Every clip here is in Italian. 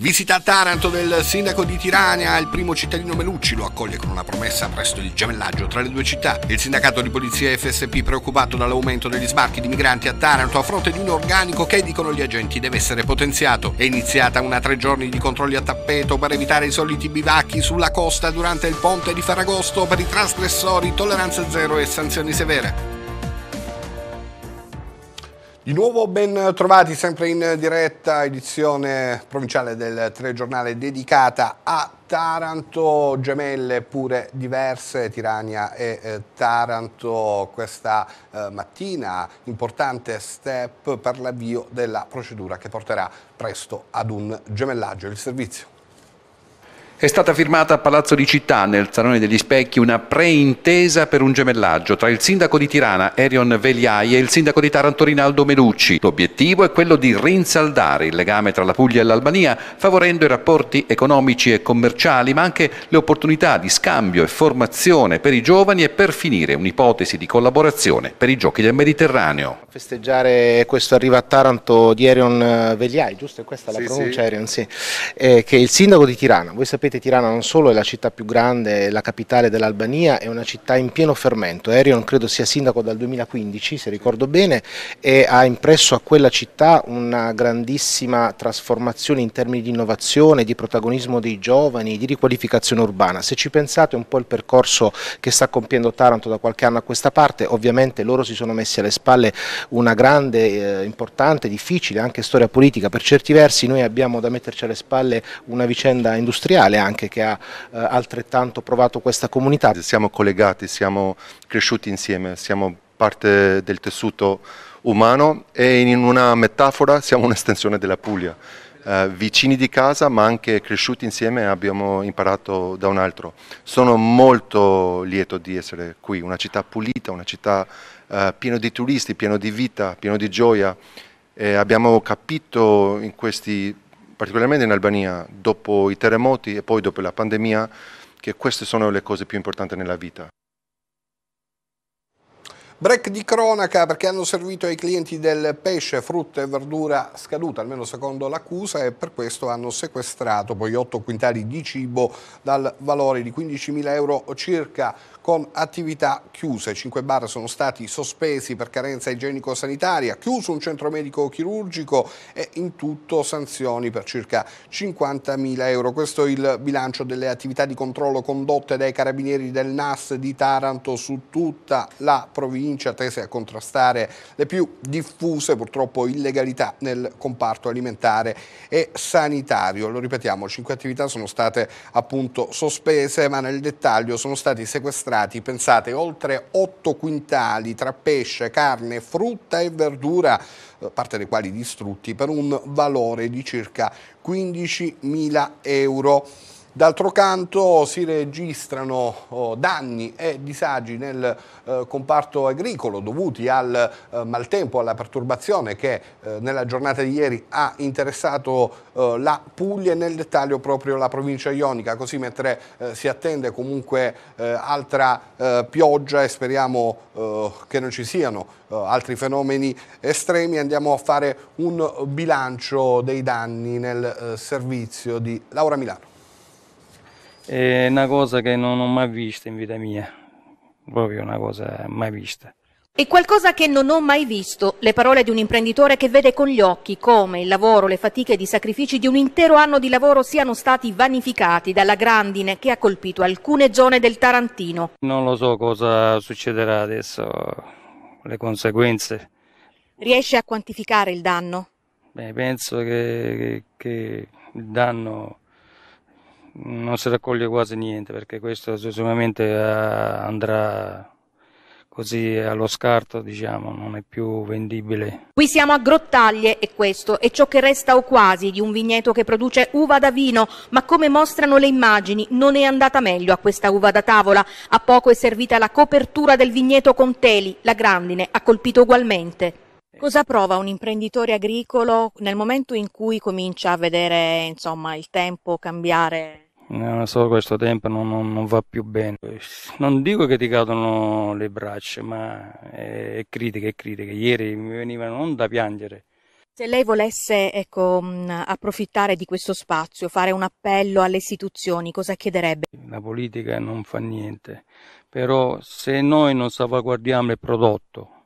Visita a Taranto del sindaco di Tirania, il primo cittadino Melucci lo accoglie con una promessa presto il gemellaggio tra le due città. Il sindacato di polizia FSP preoccupato dall'aumento degli sbarchi di migranti a Taranto a fronte di un organico che, dicono gli agenti, deve essere potenziato. È iniziata una tre giorni di controlli a tappeto per evitare i soliti bivacchi sulla costa durante il ponte di Ferragosto per i trasgressori, tolleranza zero e sanzioni severe. Di nuovo ben trovati sempre in diretta edizione provinciale del telegiornale dedicata a Taranto, gemelle pure diverse, Tirania e eh, Taranto, questa eh, mattina importante step per l'avvio della procedura che porterà presto ad un gemellaggio. Il servizio. È stata firmata a Palazzo di Città, nel Salone degli Specchi, una preintesa per un gemellaggio tra il sindaco di Tirana, Erion Vegliai, e il sindaco di Taranto, Rinaldo Melucci. L'obiettivo è quello di rinsaldare il legame tra la Puglia e l'Albania, favorendo i rapporti economici e commerciali, ma anche le opportunità di scambio e formazione per i giovani e per finire un'ipotesi di collaborazione per i Giochi del Mediterraneo. Festeggiare questo arrivo a Taranto di Erion Vegliai, giusto? Questa è la sì, pronuncia, sì. Erion, sì. Eh, che è il sindaco di Tirana. Voi sapete sapete Tirana non solo è la città più grande, la capitale dell'Albania, è una città in pieno fermento. Erion credo sia sindaco dal 2015, se ricordo bene, e ha impresso a quella città una grandissima trasformazione in termini di innovazione, di protagonismo dei giovani, di riqualificazione urbana. Se ci pensate un po' il percorso che sta compiendo Taranto da qualche anno a questa parte, ovviamente loro si sono messi alle spalle una grande, eh, importante, difficile anche storia politica, per certi versi noi abbiamo da metterci alle spalle una vicenda industriale anche che ha eh, altrettanto provato questa comunità. Siamo collegati, siamo cresciuti insieme, siamo parte del tessuto umano e in una metafora siamo un'estensione della Puglia. Eh, vicini di casa ma anche cresciuti insieme abbiamo imparato da un altro. Sono molto lieto di essere qui, una città pulita, una città eh, piena di turisti, piena di vita, piena di gioia. E abbiamo capito in questi particolarmente in Albania, dopo i terremoti e poi dopo la pandemia, che queste sono le cose più importanti nella vita. Break di cronaca perché hanno servito ai clienti del pesce, frutta e verdura scaduta, almeno secondo l'accusa, e per questo hanno sequestrato poi 8 quintali di cibo dal valore di 15.000 euro circa con attività chiuse. Cinque bar sono stati sospesi per carenza igienico-sanitaria, chiuso un centro medico-chirurgico e in tutto sanzioni per circa 50.000 euro. Questo è il bilancio delle attività di controllo condotte dai carabinieri del NAS di Taranto su tutta la provincia tese a contrastare le più diffuse purtroppo illegalità nel comparto alimentare e sanitario. Lo ripetiamo, cinque attività sono state appunto sospese ma nel dettaglio sono stati sequestrati sequestrati, pensate, oltre 8 quintali tra pesce, carne, frutta e verdura, eh, parte dei quali distrutti, per un valore di circa 15.000 euro. D'altro canto si registrano oh, danni e disagi nel eh, comparto agricolo dovuti al eh, maltempo, alla perturbazione che eh, nella giornata di ieri ha interessato la Puglia e nel dettaglio proprio la provincia ionica, così mentre si attende comunque altra pioggia e speriamo che non ci siano altri fenomeni estremi, andiamo a fare un bilancio dei danni nel servizio di Laura Milano è una cosa che non ho mai visto in vita mia, proprio una cosa mai vista. E qualcosa che non ho mai visto, le parole di un imprenditore che vede con gli occhi come il lavoro, le fatiche ed i sacrifici di un intero anno di lavoro siano stati vanificati dalla grandine che ha colpito alcune zone del Tarantino. Non lo so cosa succederà adesso, le conseguenze. Riesce a quantificare il danno? Beh, penso che, che, che il danno non si raccoglie quasi niente perché questo sicuramente eh, andrà così allo scarto, diciamo, non è più vendibile. Qui siamo a Grottaglie e questo è ciò che resta o quasi di un vigneto che produce uva da vino, ma come mostrano le immagini non è andata meglio a questa uva da tavola. A poco è servita la copertura del vigneto con teli, la grandine ha colpito ugualmente. Cosa prova un imprenditore agricolo nel momento in cui comincia a vedere insomma, il tempo cambiare? Non eh, so, questo tempo non, non, non, va più bene. Non dico che ti cadono le braccia, ma eh, è critica, è critica. Ieri mi venivano non da piangere. Se lei volesse ecco, mm, approfittare di questo spazio, fare un appello alle istituzioni, cosa chiederebbe? La politica non fa niente, però se noi non salvaguardiamo il prodotto,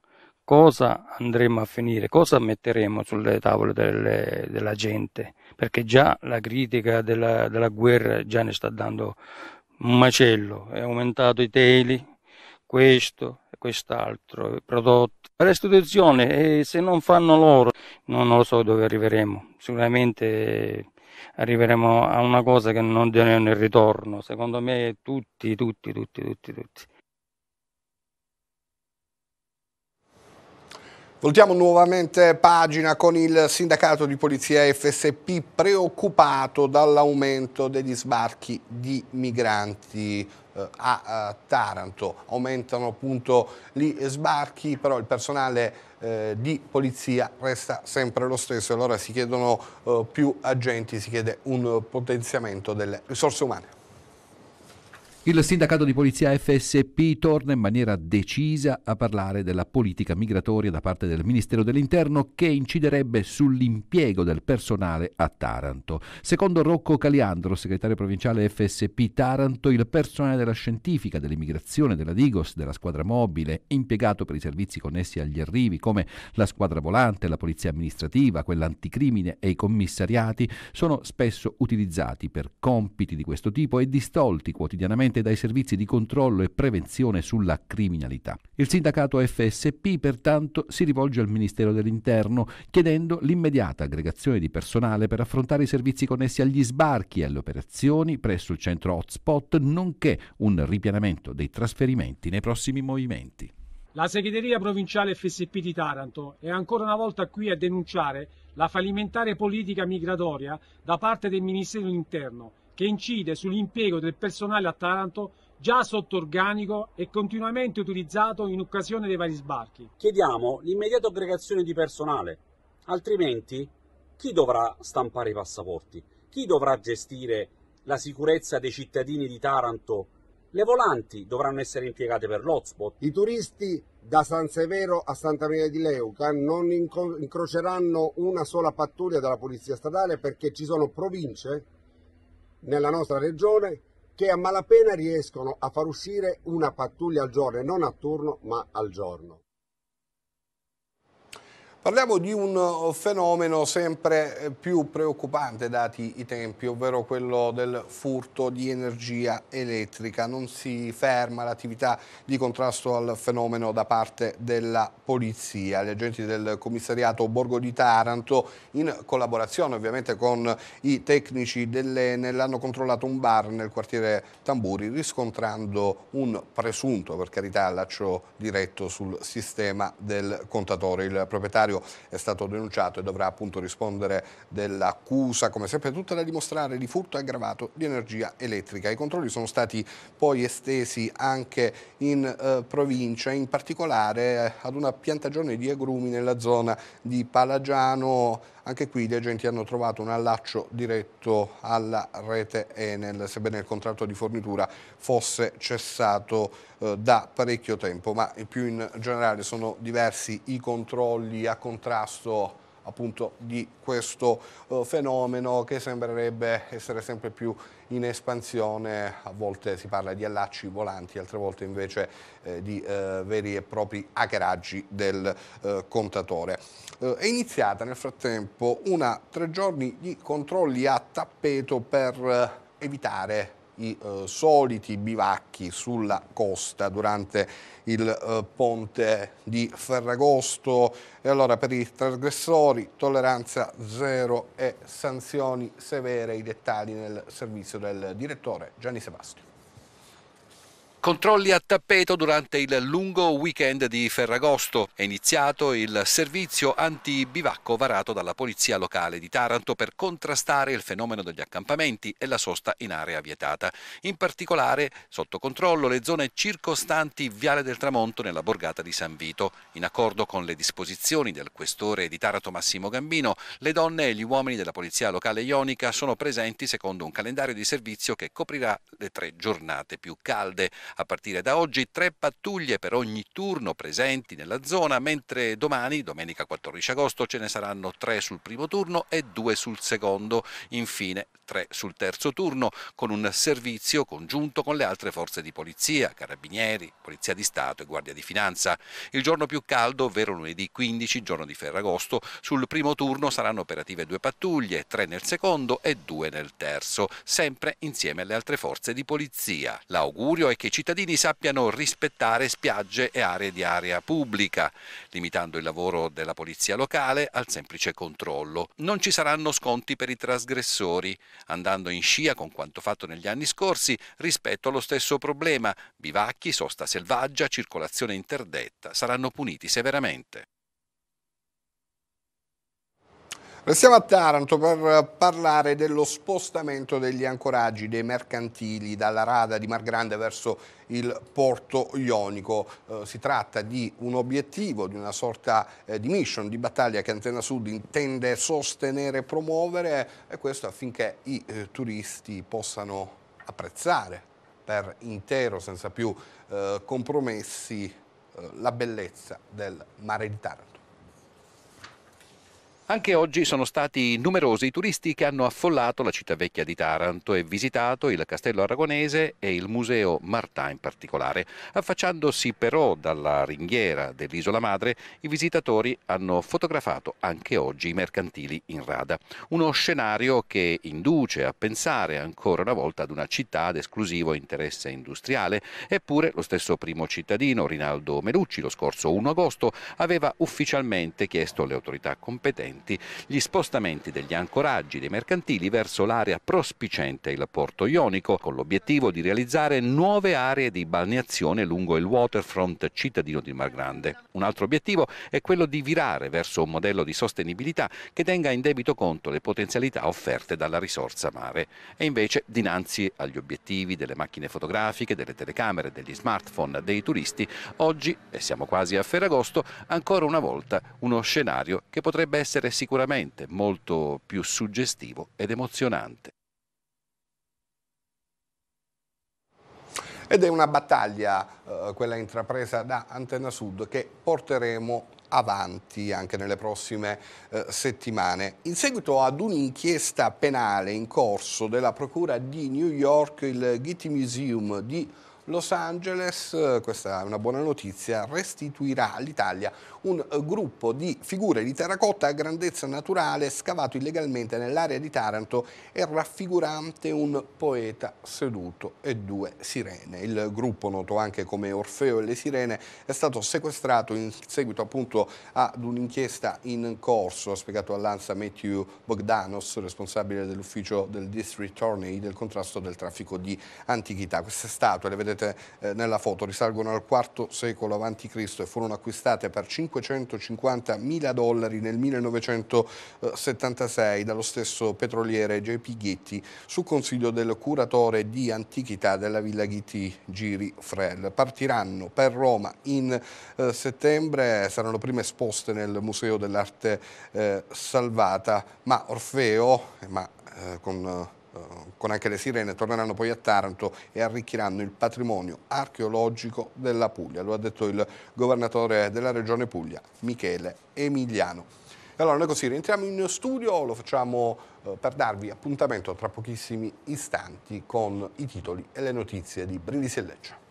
cosa andremo a finire, cosa metteremo sulle tavole delle, della gente, perché già la critica della, della, guerra già ne sta dando un macello, è aumentato i teli, questo e quest'altro, prodotti. La restituzione, eh, se non fanno loro, non, non lo so dove arriveremo, sicuramente arriveremo a una cosa che non è nel ritorno, secondo me tutti, tutti, tutti, tutti, tutti. Voltiamo nuovamente pagina con il sindacato di polizia FSP preoccupato dall'aumento degli sbarchi di migranti eh, a Taranto. Aumentano appunto gli sbarchi, però il personale eh, di polizia resta sempre lo stesso. Allora si chiedono eh, più agenti, si chiede un potenziamento delle risorse umane. Il sindacato di polizia FSP torna in maniera decisa a parlare della politica migratoria da parte del Ministero dell'Interno che inciderebbe sull'impiego del personale a Taranto. Secondo Rocco Caliandro, segretario provinciale FSP Taranto, il personale della scientifica, dell'immigrazione, della Digos, della squadra mobile, impiegato per i servizi connessi agli arrivi come la squadra volante, la polizia amministrativa, quella anticrimine e i commissariati, sono spesso utilizzati per compiti di questo tipo e distolti quotidianamente direttamente dai servizi di controllo e prevenzione sulla criminalità. Il sindacato FSP pertanto si rivolge al Ministero dell'Interno chiedendo l'immediata aggregazione di personale per affrontare i servizi connessi agli sbarchi e alle operazioni presso il centro hotspot, nonché un ripianamento dei trasferimenti nei prossimi movimenti. La segreteria provinciale FSP di Taranto è ancora una volta qui a denunciare la fallimentare politica migratoria da parte del Ministero dell'Interno che incide sull'impiego del personale a Taranto già sotto organico e continuamente utilizzato in occasione dei vari sbarchi. Chiediamo l'immediata aggregazione di personale, altrimenti chi dovrà stampare i passaporti? Chi dovrà gestire la sicurezza dei cittadini di Taranto? Le volanti dovranno essere impiegate per l'hotspot. I turisti da San Severo a Santa Maria di Leuca non incro incroceranno una sola pattuglia della Polizia Statale perché ci sono province nella nostra regione che a malapena riescono a far uscire una pattuglia al giorno, non a turno ma al giorno. Parliamo di un eh, fenomeno sempre eh, più preoccupante dati i tempi, ovvero quello del furto di energia elettrica. Non si ferma l'attività di contrasto al fenomeno da parte della polizia. Gli agenti del commissariato Borgo di Taranto, in collaborazione ovviamente con i tecnici dell'Enel, hanno controllato un bar nel quartiere Tamburi, riscontrando un presunto, per carità, allaccio diretto sul sistema del contatore. Il proprietario Rosario è stato denunciato e dovrà appunto rispondere dell'accusa, come sempre tutta da dimostrare, di furto aggravato di energia elettrica. I controlli sono stati poi estesi anche in eh, provincia, in particolare eh, ad una piantagione di agrumi nella zona di Palagiano anche qui gli agenti hanno trovato un allaccio diretto alla rete Enel, sebbene il contratto di fornitura fosse cessato eh, da parecchio tempo, ma più in generale sono diversi i controlli a contrasto appunto di questo eh, fenomeno che sembrerebbe essere sempre più in espansione, a volte si parla di allacci volanti, altre volte invece eh, di eh, veri e propri hackeraggi del eh, contatore. Eh, è iniziata nel frattempo una tre giorni di controlli a tappeto per eh, evitare i eh, soliti bivacchi sulla costa durante il eh, ponte di Ferragosto e allora per i trasgressori tolleranza zero e sanzioni severe, i dettagli nel servizio del direttore Gianni Sebastio. Controlli a tappeto durante il lungo weekend di Ferragosto. È iniziato il servizio anti-bivacco varato dalla Polizia Locale di Taranto per contrastare il fenomeno degli accampamenti e la sosta in area vietata. In particolare sotto controllo le zone circostanti Viale del Tramonto nella borgata di San Vito. In accordo con le disposizioni del questore di Taranto Massimo Gambino, le donne e gli uomini della Polizia Locale Ionica sono presenti secondo un calendario di servizio che coprirà le tre giornate più calde a partire da oggi tre pattuglie per ogni turno presenti nella zona, mentre domani, domenica 14 agosto, ce ne saranno tre sul primo turno e due sul secondo, infine tre sul terzo turno, con un servizio congiunto con le altre forze di polizia, carabinieri, polizia di Stato e guardia di finanza. Il giorno più caldo, ovvero lunedì 15, giorno di Ferragosto, sul primo turno saranno operative due pattuglie, tre nel secondo e due nel terzo, sempre insieme alle altre forze di polizia. L'augurio è che ci cittadini sappiano rispettare spiagge e aree di area pubblica, limitando il lavoro della polizia locale al semplice controllo. Non ci saranno sconti per i trasgressori, andando in scia con quanto fatto negli anni scorsi rispetto allo stesso problema. Bivacchi, sosta selvaggia, circolazione interdetta saranno puniti severamente. Restiamo a Taranto per parlare dello spostamento degli ancoraggi dei mercantili dalla rada di Mar Grande verso il porto ionico. Eh, si tratta di un obiettivo, di una sorta eh, di mission, di battaglia che Antena Sud intende sostenere e promuovere e questo affinché i eh, turisti possano apprezzare per intero, senza più eh, compromessi, eh, la bellezza del mare di Taranto. Anche oggi sono stati numerosi i turisti che hanno affollato la città vecchia di Taranto e visitato il castello aragonese e il museo Martà in particolare. Affacciandosi però dalla ringhiera dell'isola madre, i visitatori hanno fotografato anche oggi i mercantili in rada. Uno scenario che induce a pensare ancora una volta ad una città ad esclusivo interesse industriale. Eppure lo stesso primo cittadino, Rinaldo Melucci, lo scorso 1 agosto, aveva ufficialmente chiesto alle autorità competenti incidenti, gli spostamenti degli ancoraggi dei mercantili verso l'area prospicente il porto ionico, con l'obiettivo di realizzare nuove aree di balneazione lungo il waterfront cittadino di Grande. Un altro obiettivo è quello di virare verso un modello di sostenibilità che tenga in debito conto le potenzialità offerte dalla risorsa mare. E invece, dinanzi agli obiettivi delle macchine fotografiche, delle telecamere, degli smartphone, dei turisti, oggi, e siamo quasi a Ferragosto, ancora una volta uno scenario che potrebbe essere essere sicuramente molto più suggestivo ed emozionante. Ed è una battaglia eh, quella intrapresa da Antenna Sud che porteremo avanti anche nelle prossime eh, settimane. In seguito ad un'inchiesta penale in corso della Procura di New York, il Getty Museum di Los Angeles, eh, questa è una buona notizia, restituirà all'Italia un gruppo di figure di terracotta a grandezza naturale scavato illegalmente nell'area di Taranto e raffigurante un poeta seduto e due sirene. Il gruppo, noto anche come Orfeo e le sirene, è stato sequestrato in seguito appunto ad un'inchiesta in corso, ha spiegato all'Ansa Matthew Bogdanos, responsabile dell'ufficio del District Attorney del contrasto del traffico di antichità. Queste statue, le vedete eh, nella foto, risalgono al IV secolo a.C. e furono acquistate per 5 550 mila dollari nel 1976 dallo stesso petroliere JP Ghitti su consiglio del curatore di antichità della Villa Ghitti Giri Frel. Partiranno per Roma in eh, settembre, saranno prime esposte nel Museo dell'Arte eh, Salvata, ma Orfeo, eh, ma eh, con eh, eh, con anche le sirene, torneranno poi a Taranto e arricchiranno il patrimonio archeologico della Puglia, lo ha detto il governatore della regione Puglia, Michele Emiliano. Allora noi così rientriamo in studio, lo facciamo eh, per darvi appuntamento tra pochissimi istanti con i titoli e le notizie di Brindisi e Lecce.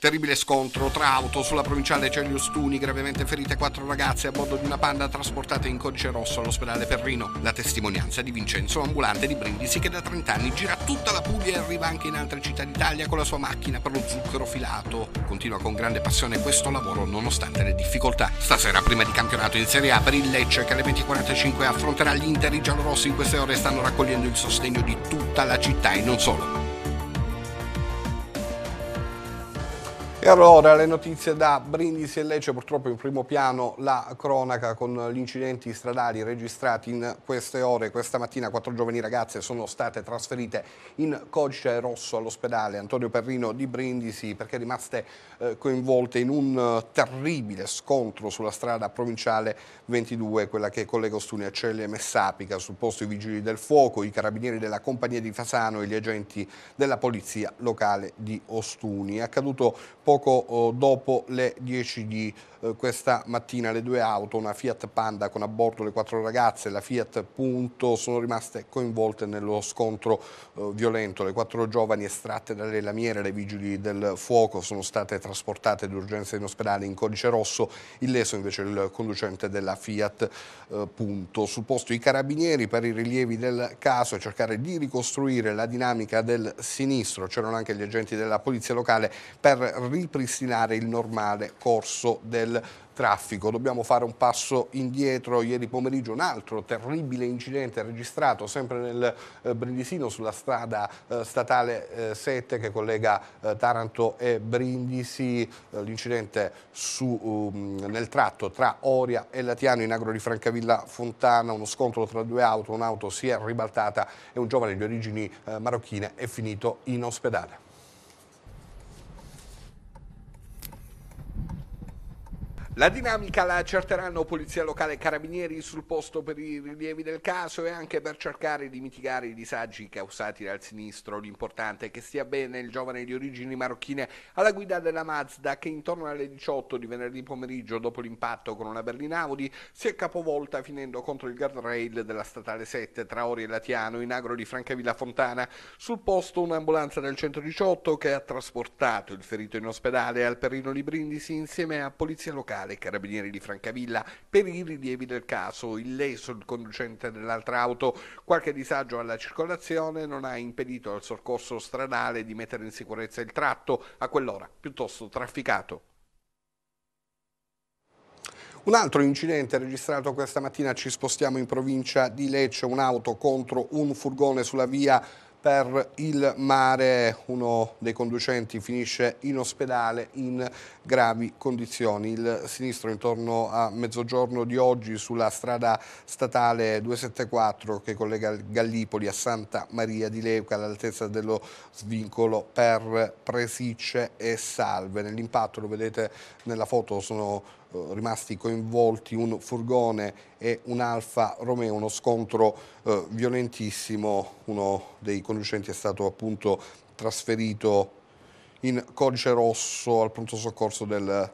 Terribile scontro tra auto sulla provinciale Celio Stuni, gravemente ferite quattro ragazze a bordo di una panda trasportate in codice rosso all'ospedale Perrino. La testimonianza di Vincenzo, ambulante di Brindisi, che da 30 anni gira tutta la Puglia e arriva anche in altre città d'Italia con la sua macchina per lo zucchero filato. Continua con grande passione questo lavoro nonostante le difficoltà. Stasera, prima di campionato in Serie A, per il Lecce che alle 20.45 affronterà gli Interi giallorossi in queste ore stanno raccogliendo il sostegno di tutta la città e non solo. allora le notizie da Brindisi e Lecce, purtroppo in primo piano la cronaca con gli incidenti stradali registrati in queste ore. Questa mattina quattro giovani ragazze sono state trasferite in codice rosso all'ospedale Antonio Perrino di Brindisi perché rimaste eh, coinvolte in un eh, terribile scontro sulla strada provinciale 22, quella che collega Ostuni a Celle Messapica, sul posto i vigili del fuoco, i carabinieri della compagnia di Fasano e gli agenti della polizia locale di Ostuni. È accaduto poco poco oh, dopo le 10 di eh, questa mattina le due auto, una Fiat Panda con a bordo le quattro ragazze e la Fiat Punto, sono rimaste coinvolte nello scontro eh, violento. Le quattro giovani estratte dalle lamiere dai vigili del fuoco sono state trasportate d'urgenza in ospedale in codice rosso, illeso invece il conducente della Fiat eh, Punto. Sul posto i carabinieri per i rilievi del caso e cercare di ricostruire la dinamica del sinistro. C'erano anche gli agenti della polizia locale per ripristinare il normale corso del del traffico. Dobbiamo fare un passo indietro. Ieri pomeriggio un altro terribile incidente registrato sempre nel eh, Brindisino sulla strada eh, statale eh, 7 che collega eh, Taranto e Brindisi. Eh, l'incidente um, nel tratto tra Oria e Latiano in agro di Francavilla Fontana. Uno scontro tra due auto, un'auto si è ribaltata e un giovane di origini eh, marocchine è finito in ospedale. La dinamica la accerteranno Polizia Locale e Carabinieri sul posto per i rilievi del caso e anche per cercare di mitigare i disagi causati dal sinistro. L'importante è che stia bene il giovane di origini marocchine alla guida della Mazda che intorno alle 18 di venerdì pomeriggio dopo l'impatto con una berlina Audi si è capovolta finendo contro il guardrail della statale 7 tra Ori e Latiano in agro di Francavilla Fontana. Sul posto un'ambulanza del 118 che ha trasportato il ferito in ospedale al Perino di Brindisi insieme a Polizia Locale locale Carabinieri di Francavilla per i rilievi del caso, illeso il conducente dell'altra auto, qualche disagio alla circolazione non ha impedito al soccorso stradale di mettere in sicurezza il tratto a quell'ora piuttosto trafficato. Un altro incidente registrato questa mattina, ci spostiamo in provincia di Lecce, un'auto contro un furgone sulla via per il mare. Uno dei conducenti finisce in ospedale in gravi condizioni. Il sinistro intorno a mezzogiorno di oggi sulla strada statale 274 che collega Gallipoli a Santa Maria di Leuca all'altezza dello svincolo per Presicce e Salve. Nell'impatto, lo vedete nella foto, sono eh, rimasti coinvolti un furgone e un Alfa Romeo, uno scontro eh, violentissimo, uno dei conducenti è stato appunto trasferito in codice rosso al pronto soccorso del,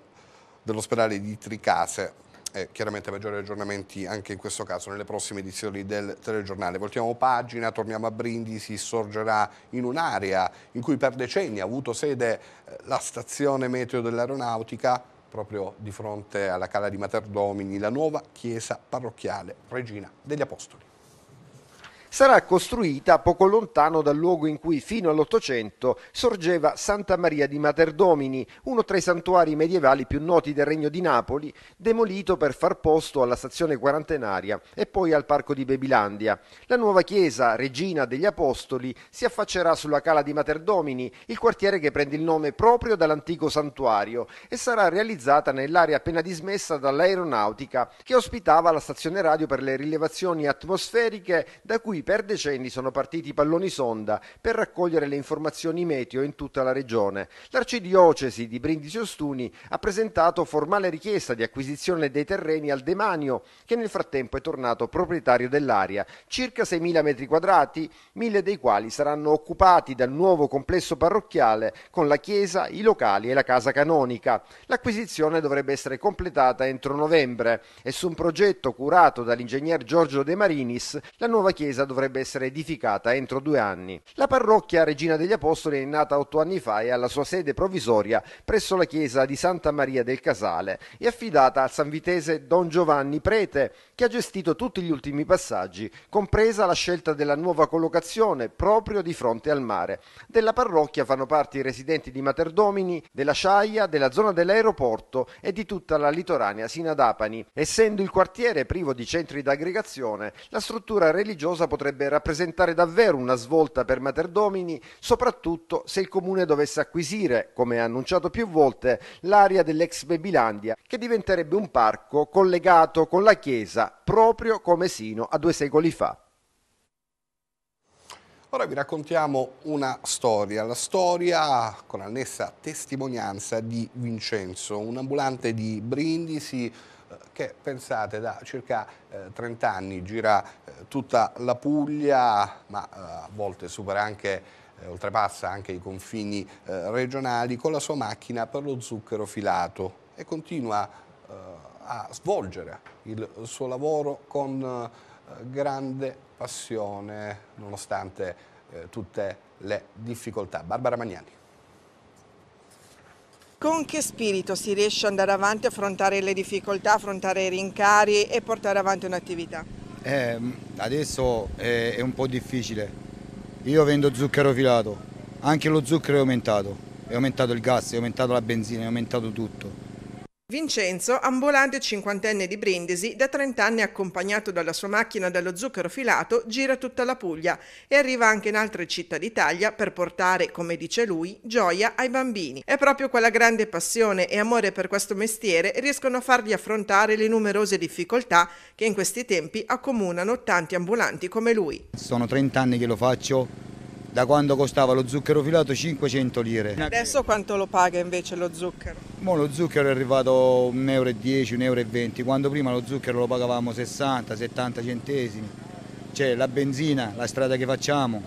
dell'ospedale di Tricase. E chiaramente maggiori aggiornamenti anche in questo caso nelle prossime edizioni del telegiornale. Voltiamo pagina, torniamo a Brindisi, sorgerà in un'area in cui per decenni ha avuto sede eh, la stazione meteo dell'aeronautica, proprio di fronte alla cala di Materdomini, la nuova chiesa parrocchiale Regina degli Apostoli sarà costruita poco lontano dal luogo in cui fino all'Ottocento sorgeva Santa Maria di Materdomini, uno tra i santuari medievali più noti del Regno di Napoli, demolito per far posto alla stazione quarantenaria e poi al parco di Bebilandia. La nuova chiesa, regina degli Apostoli, si affaccerà sulla cala di Materdomini, il quartiere che prende il nome proprio dall'antico santuario, e sarà realizzata nell'area appena dismessa dall'aeronautica che ospitava la stazione radio per le rilevazioni atmosferiche da cui per decenni sono partiti i palloni sonda per raccogliere le informazioni meteo in tutta la regione. L'arcidiocesi di Brindisi Ostuni ha presentato formale richiesta di acquisizione dei terreni al demanio, che nel frattempo è tornato proprietario dell'area, circa 6.000 metri quadrati, mille dei quali saranno occupati dal nuovo complesso parrocchiale con la chiesa, i locali e la casa canonica. L'acquisizione dovrebbe essere completata entro novembre e su un progetto curato dall'ingegner Giorgio De Marinis la nuova chiesa dovrebbe dovrebbe essere edificata entro due anni. La parrocchia Regina degli Apostoli è nata otto anni fa e ha la sua sede provvisoria presso la chiesa di Santa Maria del Casale e affidata al Vitese Don Giovanni Prete che ha gestito tutti gli ultimi passaggi, compresa la scelta della nuova collocazione proprio di fronte al mare. Della parrocchia fanno parte i residenti di Materdomini, della Sciaia, della zona dell'aeroporto e di tutta la litoranea sino ad Apani. Essendo il quartiere privo di centri d'aggregazione, la struttura religiosa potrebbe potrebbe rappresentare davvero una svolta per Materdomini, soprattutto se il comune dovesse acquisire, come annunciato più volte, l'area dell'ex Bebilandia, che diventerebbe un parco collegato con la chiesa, proprio come sino a due secoli fa. Ora vi raccontiamo una storia, la storia con annessa testimonianza di Vincenzo, un ambulante di Brindisi, che pensate da circa 30 eh, anni gira eh, tutta la Puglia, ma eh, a volte supera anche oltrepassa anche i confini regionali con la sua macchina per lo zucchero filato e continua a svolgere il suo lavoro con grande passione nonostante tutte le difficoltà. Barbara Magnani. Con che spirito si riesce ad andare avanti, affrontare le difficoltà, affrontare i rincari e portare avanti un'attività? Eh, adesso è, è un po' difficile. Io vendo zucchero filato, anche lo zucchero è aumentato, è aumentato il gas, è aumentato la benzina, è aumentato tutto. Vincenzo, ambulante cinquantenne di Brindisi, da 30 anni accompagnato dalla sua macchina dallo zucchero filato, gira tutta la Puglia e arriva anche in altre città d'Italia per portare, come dice lui, gioia ai bambini. È proprio quella grande passione e amore per questo mestiere riescono a fargli affrontare le numerose difficoltà che in questi tempi accomunano tanti ambulanti come lui. Sono 30 anni che lo faccio da quando costava lo zucchero filato 500 lire. Adesso quanto lo paga invece lo zucchero? Mo lo zucchero è arrivato 1,10 euro, 1,20 euro, quando prima lo zucchero lo pagavamo 60, 70 centesimi. Cioè la benzina, la strada che facciamo,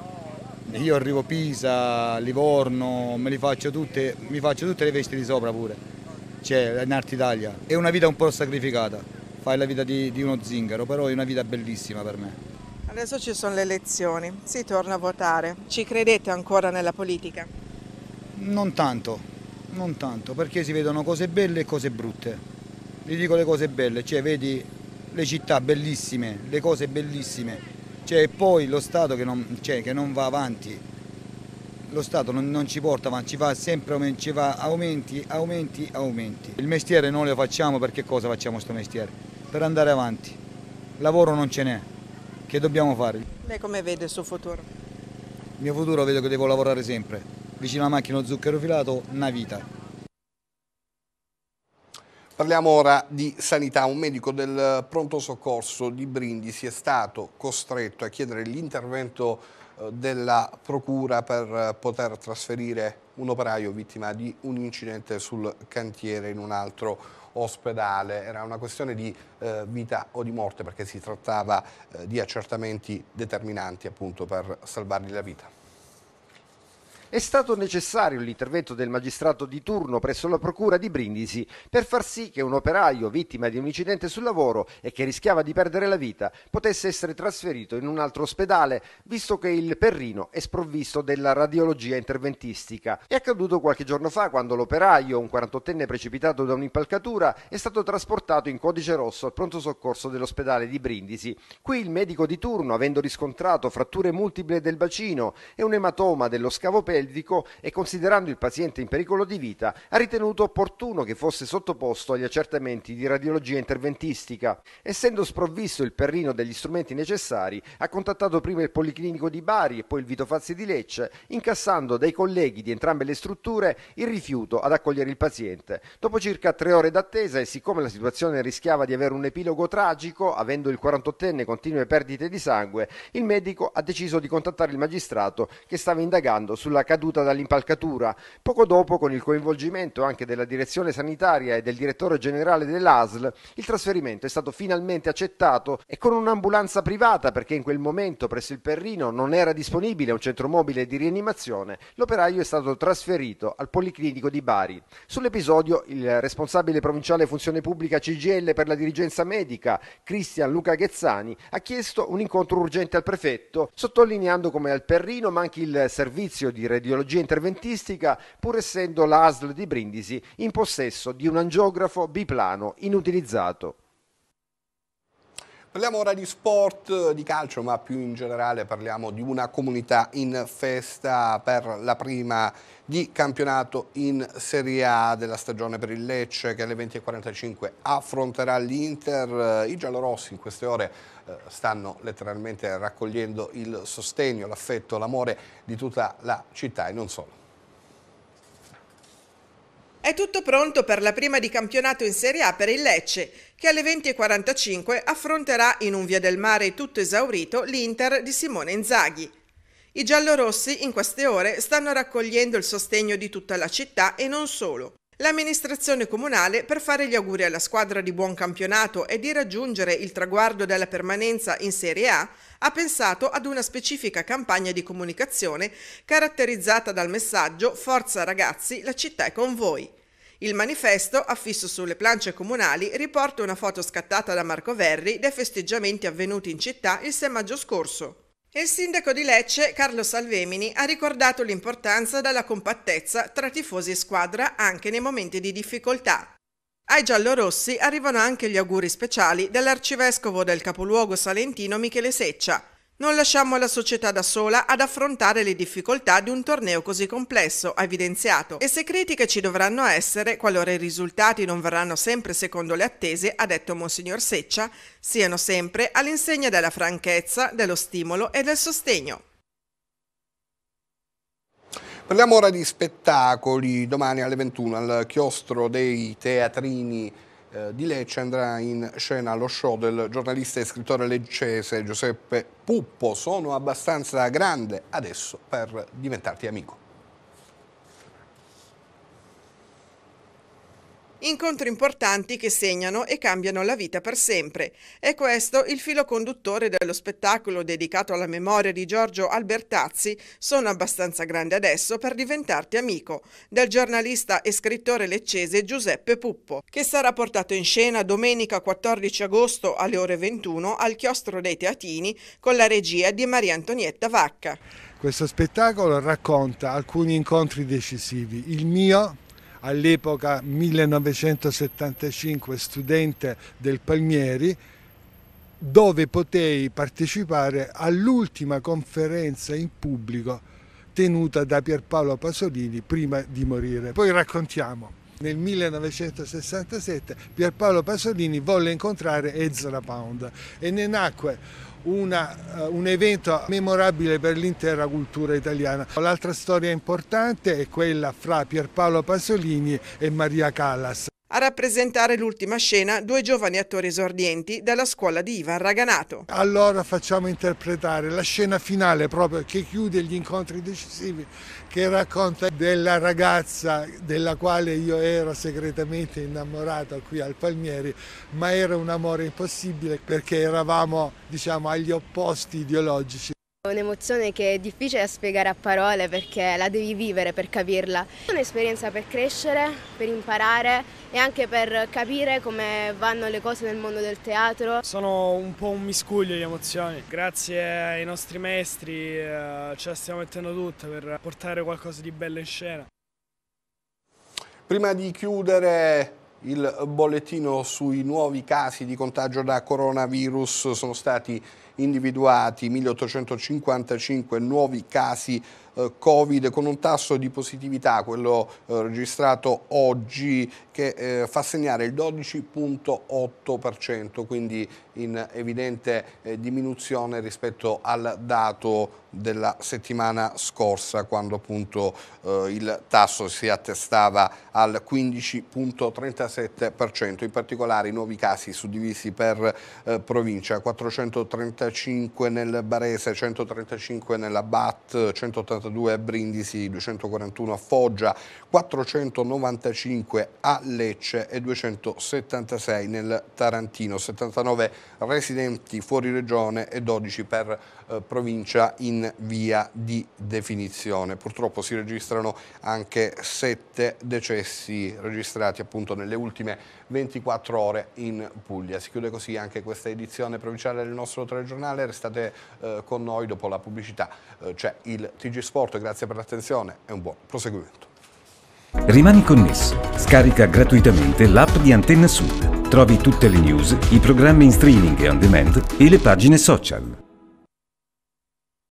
io arrivo a Pisa, Livorno, mi faccio tutte, mi faccio tutte le vesti di sopra pure, cioè in Arte Italia. È una vita un po' sacrificata, fai la vita di, di uno zingaro, però è una vita bellissima per me. Adesso ci sono le elezioni, si torna a votare. Ci credete ancora nella politica? Non tanto, non tanto, perché si vedono cose belle e cose brutte. Vi dico le cose belle, cioè vedi le città bellissime, le cose bellissime, cioè poi lo Stato che non, cioè, che non va avanti, lo Stato non, non, ci porta avanti, ci va sempre ci va aumenti, aumenti, aumenti. Il mestiere noi lo facciamo perché cosa facciamo questo mestiere? Per andare avanti, lavoro non ce n'è che dobbiamo fare. Lei come vede il suo futuro? Il mio futuro vedo che devo lavorare sempre, vicino alla macchina zucchero filato, una vita. Parliamo ora di sanità. Un medico del pronto soccorso di Brindisi è stato costretto a chiedere l'intervento eh, della procura per eh, poter trasferire un operaio vittima di un incidente sul cantiere in un altro ospedale, era una questione di eh, vita o di morte perché si trattava eh, di accertamenti determinanti appunto per salvargli la vita. È stato necessario l'intervento del magistrato di turno presso la procura di Brindisi per far sì che un operaio vittima di un incidente sul lavoro e che rischiava di perdere la vita potesse essere trasferito in un altro ospedale, visto che il Perrino è sprovvisto della radiologia interventistica. È accaduto qualche giorno fa quando l'operaio, un 48enne precipitato da un'impalcatura, è stato trasportato in codice rosso al pronto soccorso dell'ospedale di Brindisi. Qui il medico di turno, avendo riscontrato fratture multiple del bacino e un ematoma dello scavo perno, medico e considerando il paziente in pericolo di vita ha ritenuto opportuno che fosse sottoposto agli accertamenti di radiologia interventistica. Essendo sprovvisto il Perrino degli strumenti necessari, ha contattato prima il Policlinico di Bari e poi il Vito Fazzi di Lecce, incassando dai colleghi di entrambe le strutture il rifiuto ad accogliere il paziente. Dopo circa tre ore d'attesa e siccome la situazione rischiava di avere un epilogo tragico, avendo il 48enne continue perdite di sangue, il medico ha deciso di contattare il magistrato che stava indagando sulla caduta dall'impalcatura. Poco dopo, con il coinvolgimento anche della direzione sanitaria e del direttore generale dell'ASL, il trasferimento è stato finalmente accettato e con un'ambulanza privata perché in quel momento presso il Perrino non era disponibile un centro mobile di rianimazione, l'operaio è stato trasferito al Policlinico di Bari. Sull'episodio il responsabile provinciale funzione pubblica CGL per la dirigenza medica, Cristian Luca Ghezzani, ha chiesto un incontro urgente al prefetto, sottolineando come al Perrino manchi il servizio di redazione genere interventistica, pur essendo l'ASL di Brindisi in possesso di un angiografo biplano inutilizzato. Parliamo ora di sport, di calcio, ma più in generale parliamo di una comunità in festa per la prima di campionato in Serie A della stagione per il Lecce che alle 20.45 affronterà l'Inter. I giallorossi in queste ore eh, stanno letteralmente raccogliendo il sostegno, l'affetto, l'amore di tutta la città e non solo. È tutto pronto per la prima di campionato in Serie A per il Lecce che alle 20.45 affronterà in un via del mare tutto esaurito l'Inter di Simone Inzaghi. I giallorossi in queste ore stanno raccogliendo il sostegno di tutta la città e non solo. L'amministrazione comunale per fare gli auguri alla squadra di buon campionato e di raggiungere il traguardo della permanenza in Serie A ha pensato ad una specifica campagna di comunicazione caratterizzata dal messaggio Forza ragazzi, la città è con voi. Il manifesto, affisso sulle plance comunali, riporta una foto scattata da Marco Verri dei festeggiamenti avvenuti in città il 6 maggio scorso. Il sindaco di Lecce, Carlo Salvemini, ha ricordato l'importanza della compattezza tra tifosi e squadra anche nei momenti di difficoltà. Ai giallorossi arrivano anche gli auguri speciali dell'arcivescovo del capoluogo salentino Michele Seccia, non lasciamo la società da sola ad affrontare le difficoltà di un torneo così complesso, ha evidenziato, e se critiche ci dovranno essere, qualora i risultati non verranno sempre secondo le attese, ha detto Monsignor Seccia, siano sempre all'insegna della franchezza, dello stimolo e del sostegno. Parliamo ora di spettacoli. Domani alle 21 al chiostro dei teatrini eh, di Lecce andrà in scena lo show del giornalista e scrittore leccese Giuseppe Puppo. Sono abbastanza grande adesso per diventarti amico. Incontri importanti che segnano e cambiano la vita per sempre. È questo il filo conduttore dello spettacolo dedicato alla memoria di Giorgio Albertazzi, Sono abbastanza grande adesso per diventarti amico, del giornalista e scrittore leccese Giuseppe Puppo, che sarà portato in scena domenica 14 agosto alle ore 21 al Chiostro dei Teatini con la regia di Maria Antonietta Vacca. Questo spettacolo racconta alcuni incontri decisivi, il mio all'epoca 1975 studente del Palmieri, dove potei partecipare all'ultima conferenza in pubblico tenuta da Pierpaolo Pasolini prima di morire. Poi raccontiamo. Nel 1967 Pierpaolo Pasolini volle incontrare Ezra Pound e ne nacque una, eh, un evento memorabile per l'intera cultura italiana. L'altra storia importante è quella fra Pierpaolo Pasolini e Maria Callas. A rappresentare l'ultima scena due giovani attori esordienti dalla scuola di Ivan Raganato. Allora facciamo interpretare la scena finale proprio che chiude gli incontri decisivi che racconta della ragazza della quale io ero segretamente innamorato qui al Palmieri ma era un amore impossibile perché eravamo diciamo agli opposti ideologici. Un'emozione che è difficile da spiegare a parole perché la devi vivere per capirla. È un'esperienza per crescere, per imparare e anche per capire come vanno le cose nel mondo del teatro. Sono un po' un miscuglio di emozioni. Grazie ai nostri maestri eh, ce la stiamo mettendo tutta per portare qualcosa di bello in scena. Prima di chiudere il bollettino sui nuovi casi di contagio da coronavirus sono stati individuati 1855 nuovi casi eh, Covid con un tasso di positività, quello eh, registrato oggi, che eh, fa segnare il 12.8%, quindi in evidente diminuzione rispetto al dato della settimana scorsa quando appunto il tasso si attestava al 15.37%, in particolare i nuovi casi suddivisi per provincia, 435 nel Barese, 135 nella BAT, 183 282 a Brindisi, 241 a Foggia, 495 a Lecce e 276 nel Tarantino, 79 residenti fuori regione e 12 per eh, provincia in via di definizione. Purtroppo si registrano anche sette decessi registrati appunto nelle ultime 24 ore in Puglia. Si chiude così anche questa edizione provinciale del nostro telegiornale. Restate eh, con noi dopo la pubblicità. Eh, C'è il TG Sport. Grazie per l'attenzione e un buon proseguimento. Rimani connesso. Scarica gratuitamente l'app di Antenna Sud. Trovi tutte le news, i programmi in streaming e on demand e le pagine social.